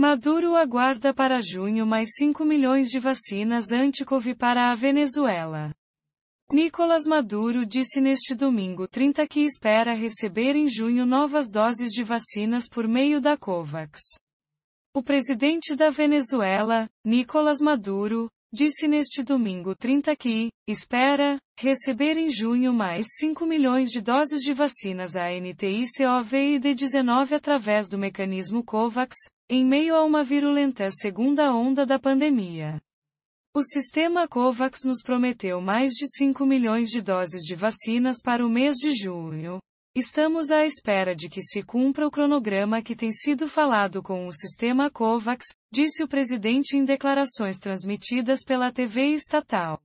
Maduro aguarda para junho mais 5 milhões de vacinas anti-Covid para a Venezuela. Nicolás Maduro disse neste domingo 30 que espera receber em junho novas doses de vacinas por meio da COVAX. O presidente da Venezuela, Nicolás Maduro, disse neste domingo 30 que espera receber em junho mais 5 milhões de doses de vacinas anti covid 19 através do mecanismo COVAX, em meio a uma virulenta segunda onda da pandemia, o sistema COVAX nos prometeu mais de 5 milhões de doses de vacinas para o mês de junho. Estamos à espera de que se cumpra o cronograma que tem sido falado com o sistema COVAX, disse o presidente em declarações transmitidas pela TV estatal.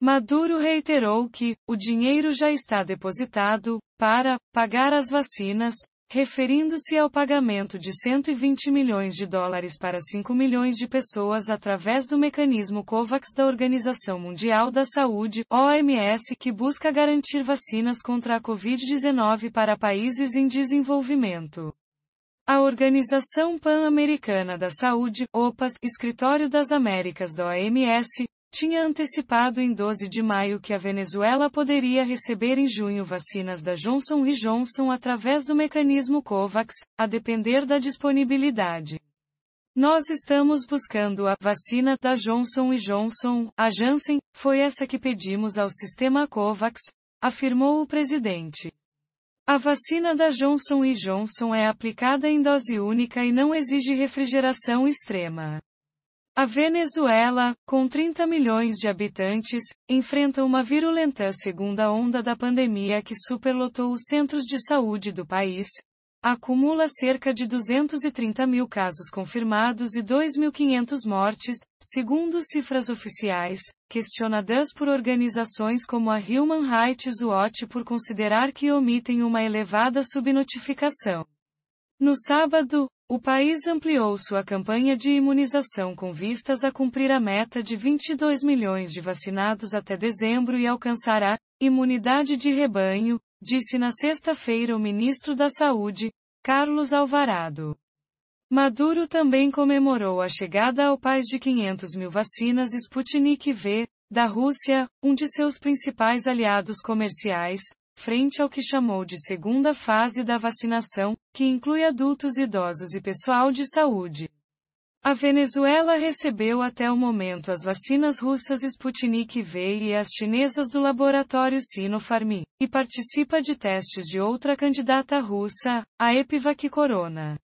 Maduro reiterou que o dinheiro já está depositado para pagar as vacinas, referindo-se ao pagamento de 120 milhões de dólares para 5 milhões de pessoas através do mecanismo COVAX da Organização Mundial da Saúde, OMS, que busca garantir vacinas contra a Covid-19 para países em desenvolvimento. A Organização Pan-Americana da Saúde, OPAS, Escritório das Américas da OMS, tinha antecipado em 12 de maio que a Venezuela poderia receber em junho vacinas da Johnson Johnson através do mecanismo COVAX, a depender da disponibilidade. Nós estamos buscando a vacina da Johnson Johnson, a Janssen, foi essa que pedimos ao sistema COVAX, afirmou o presidente. A vacina da Johnson Johnson é aplicada em dose única e não exige refrigeração extrema. A Venezuela, com 30 milhões de habitantes, enfrenta uma virulenta segunda onda da pandemia que superlotou os centros de saúde do país. Acumula cerca de 230 mil casos confirmados e 2.500 mortes, segundo cifras oficiais, questionadas por organizações como a Human Rights Watch por considerar que omitem uma elevada subnotificação. No sábado, o país ampliou sua campanha de imunização com vistas a cumprir a meta de 22 milhões de vacinados até dezembro e alcançar a imunidade de rebanho, disse na sexta-feira o ministro da Saúde, Carlos Alvarado. Maduro também comemorou a chegada ao país de 500 mil vacinas Sputnik V, da Rússia, um de seus principais aliados comerciais, frente ao que chamou de segunda fase da vacinação, que inclui adultos idosos e pessoal de saúde. A Venezuela recebeu até o momento as vacinas russas Sputnik V e as chinesas do laboratório Sinopharm, e participa de testes de outra candidata russa, a Epivac Corona.